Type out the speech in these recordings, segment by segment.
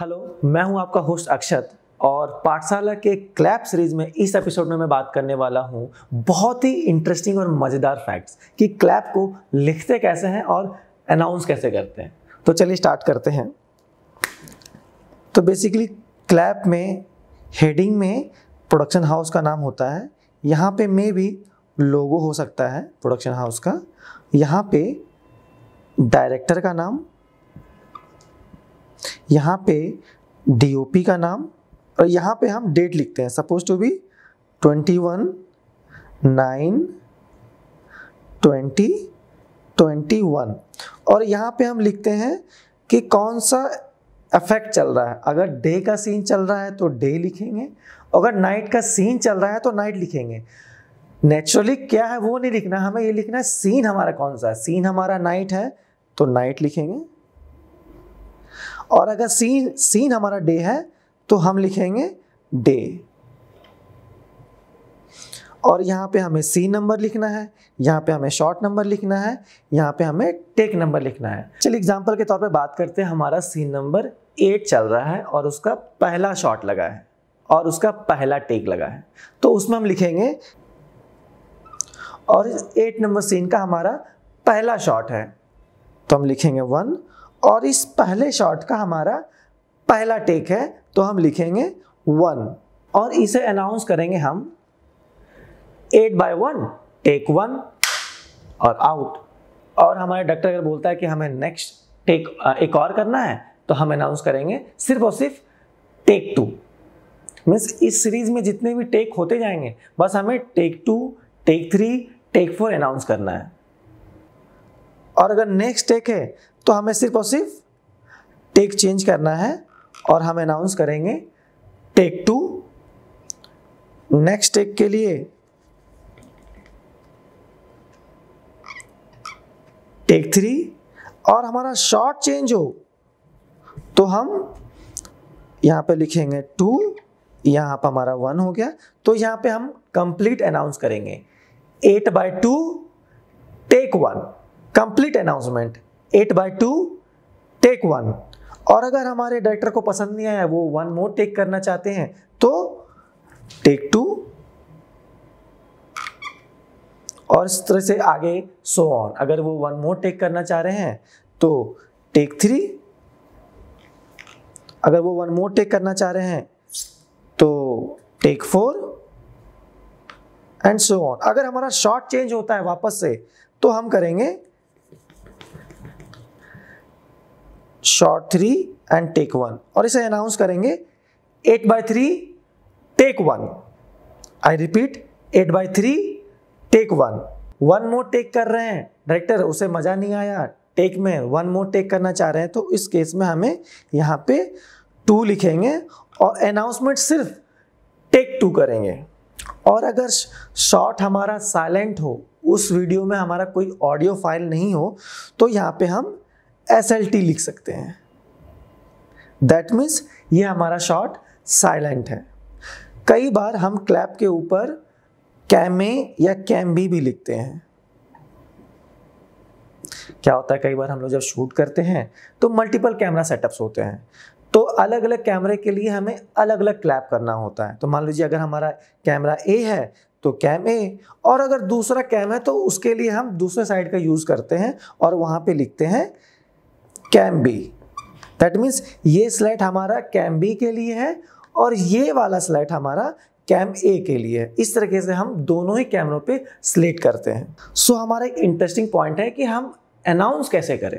hello मैं हूं आपका होस्ट अक्षत और पाठशाला के क्लैप सीरीज में इस एपिसोड में मैं बात करने वाला हूं बहुत ही इंटरेस्टिंग और मज़ेदार फैक्ट्स कि क्लैप को लिखते कैसे हैं और अनाउंस कैसे करते हैं तो चलिए स्टार्ट करते हैं तो बेसिकली क्लैप में हेडिंग में प्रोडक्शन हाउस का नाम होता है यहाँ पे मे भी लोगो हो सकता है प्रोडक्शन हाउस का यहाँ पे डायरेक्टर का नाम यहाँ पे डी का नाम और यहाँ पे हम डेट लिखते हैं suppose to be twenty one nine twenty twenty one और यहाँ पे हम लिखते हैं कि कौन सा इफेक्ट चल रहा है अगर डे का सीन चल रहा है तो डे लिखेंगे अगर नाइट का सीन चल रहा है तो नाइट लिखेंगे नेचुरली क्या है वो नहीं लिखना हमें ये लिखना है सीन हमारा कौन सा है सीन हमारा नाइट है तो नाइट लिखेंगे और अगर सीन सीन हमारा डे है तो हम लिखेंगे डे और यहाँ पे हमें सी नंबर लिखना है यहाँ पे हमें शॉर्ट नंबर लिखना है यहाँ पे हमें टेक नंबर लिखना है चलिए एग्जाम्पल के तौर पे बात करते हैं हमारा सी नंबर एट चल रहा है और उसका पहला शॉट लगा है और उसका पहला टेक लगा है तो उसमें हम लिखेंगे और एट नंबर सीन का हमारा पहला शॉट है तो हम लिखेंगे वन और इस पहले शॉट का हमारा पहला टेक है तो हम लिखेंगे वन और इसे अनाउंस करेंगे हम eight by one take one और आउट और हमारे डॉक्टर अगर बोलता है कि हमें नेक्स्ट टेक एक और करना है तो हम अनाउंस करेंगे सिर्फ और सिर्फ टेक टू मीन्स इस सीरीज में जितने भी टेक होते जाएंगे बस हमें take two take three take four announce करना है और अगर नेक्स्ट टेक है तो हमें सिर्फ और सिर्फ टेक चेंज करना है और हम अनाउंस करेंगे टेक टू नेक्स्ट टेक के लिए टेक थ्री और हमारा शॉर्ट चेंज हो तो हम यहां पे लिखेंगे टू यहां पर हमारा वन हो गया तो यहां पे हम कंप्लीट अनाउंस करेंगे eight by two take one complete announcement eight by two take one और अगर हमारे डायरेक्टर को पसंद नहीं आया वो वन मोर टेक करना चाहते हैं तो टेक टू और इस तरह से आगे सो so ऑन अगर वो वन मोर टेक करना चाह रहे हैं तो टेक थ्री अगर वो वन मोर टेक करना चाह रहे हैं तो take four and so on अगर हमारा शॉर्ट चेंज होता है वापस से तो हम करेंगे shot three and take one और इसे अनाउंस करेंगे eight by three take one I repeat eight by three take one one more take कर रहे हैं डायरेक्टर उसे मज़ा नहीं आया टेक में वन मोर टेक करना चाह रहे हैं तो इस केस में हमें यहाँ पे टू लिखेंगे और अनाउंसमेंट सिर्फ टेक टू करेंगे और अगर शॉर्ट हमारा साइलेंट हो उस वीडियो में हमारा कोई ऑडियो फाइल नहीं हो तो यहाँ पे हम एस एल टी लिख सकते हैं दैट मीन्स ये हमारा शॉर्ट साइलेंट है कई बार हम क्लैप के ऊपर कैमे या कैम बी भी लिखते हैं क्या होता है कई बार हम लोग जब शूट करते हैं तो मल्टीपल कैमरा सेटअप्स होते हैं तो अलग अलग कैमरे के लिए हमें अलग अलग क्लैप करना होता है तो मान लीजिए अगर हमारा कैमरा ए है तो कैम ए और अगर दूसरा कैम है तो उसके लिए हम दूसरे साइड का यूज़ करते हैं और वहां पे लिखते हैं कैम बी दैट मीन्स ये स्लेट हमारा कैम बी के लिए है और ये वाला स्लेट हमारा कैम ए के लिए है इस तरीके से हम दोनों ही कैमरों पे स्लेट करते हैं सो so, हमारा एक इंटरेस्टिंग पॉइंट है कि हम अनाउंस कैसे करें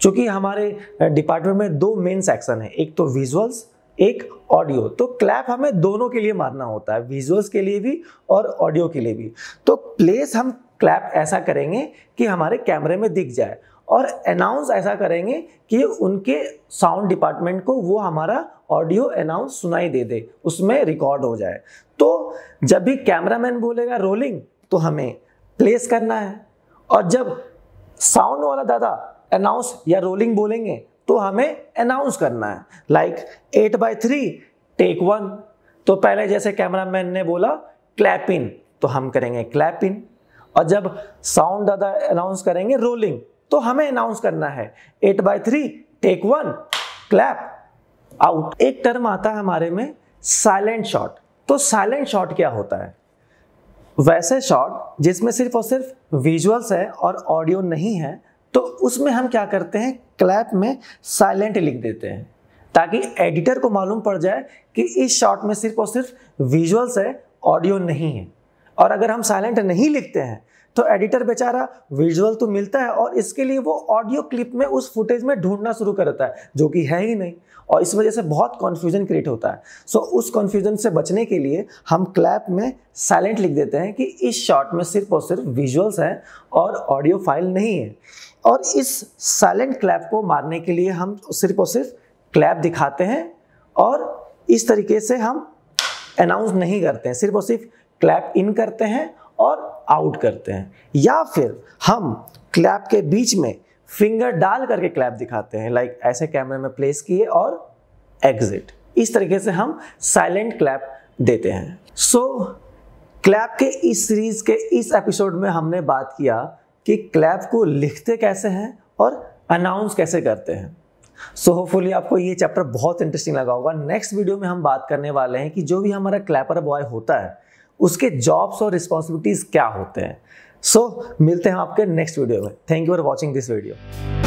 क्योंकि हमारे डिपार्टमेंट में दो मेन सेक्शन है एक तो विजुअल्स एक ऑडियो तो क्लैप हमें दोनों के लिए मारना होता है विजुअल्स के लिए भी और ऑडियो के लिए भी तो प्लेस हम क्लैप ऐसा करेंगे कि हमारे कैमरे में दिख जाए और अनाउंस ऐसा करेंगे कि उनके साउंड डिपार्टमेंट को वो हमारा ऑडियो अनाउंस सुनाई दे दे उसमें रिकॉर्ड हो जाए तो जब भी कैमरामैन बोलेगा रोलिंग तो हमें प्लेस करना है और जब साउंड वाला दादा अनाउंस या रोलिंग बोलेंगे तो हमें अनाउंस करना है like eight by three take one तो पहले जैसे कैमरामैन ने बोला क्लैप इन तो हम करेंगे क्लैप इन और जब साउंड दादा अनाउंस करेंगे रोलिंग तो हमें अनाउंस करना है eight by three take one clap out एक टर्म आता है हमारे में साइलेंट शॉट तो साइलेंट शॉट क्या होता है वैसे शॉट जिसमें सिर्फ और सिर्फ विजुअल्स है और ऑडियो नहीं है तो उसमें हम क्या करते हैं क्लैप में साइलेंट लिख देते हैं ताकि एडिटर को मालूम पड़ जाए कि इस शॉट में सिर्फ और सिर्फ विजुअल्स है ऑडियो नहीं है और अगर हम साइलेंट नहीं लिखते हैं तो एडिटर बेचारा विजुअल तो मिलता है और इसके लिए वो ऑडियो क्लिप में उस फुटेज में ढूंढना शुरू कर देता है जो कि है ही नहीं और इस वजह से बहुत कन्फ्यूजन क्रिएट होता है सो so, उस कन्फ्यूजन से बचने के लिए हम क्लैप में साइलेंट लिख देते हैं कि इस शॉट में सिर्फ और सिर्फ विजुअल्स हैं और ऑडियो फाइल नहीं है और इस साइलेंट क्लैप को मारने के लिए हम सिर्फ और सिर्फ क्लैप दिखाते हैं और इस तरीके से हम अनाउंस नहीं करते हैं सिर्फ और सिर्फ क्लैप इन करते हैं और आउट करते हैं या फिर हम क्लैप के बीच में फिंगर डाल करके क्लैप दिखाते हैं लाइक ऐसे कैमरे में प्लेस किए और एग्जिट इस तरीके से हम साइलेंट क्लैप देते हैं सो so, क्लैप के इस सीरीज के इस एपिसोड में हमने बात किया कि क्लैप को लिखते कैसे हैं और अनाउंस कैसे करते हैं सो so, होपफुली आपको ये चैप्टर बहुत इंटरेस्टिंग लगा होगा नेक्स्ट वीडियो में हम बात करने वाले हैं कि जो भी हमारा क्लैपर बॉय होता है उसके जॉब्स और रिस्पॉन्सिबिलिटीज़ क्या होते हैं सो so, मिलते हैं आपके नेक्स्ट वीडियो में thank you for watching this video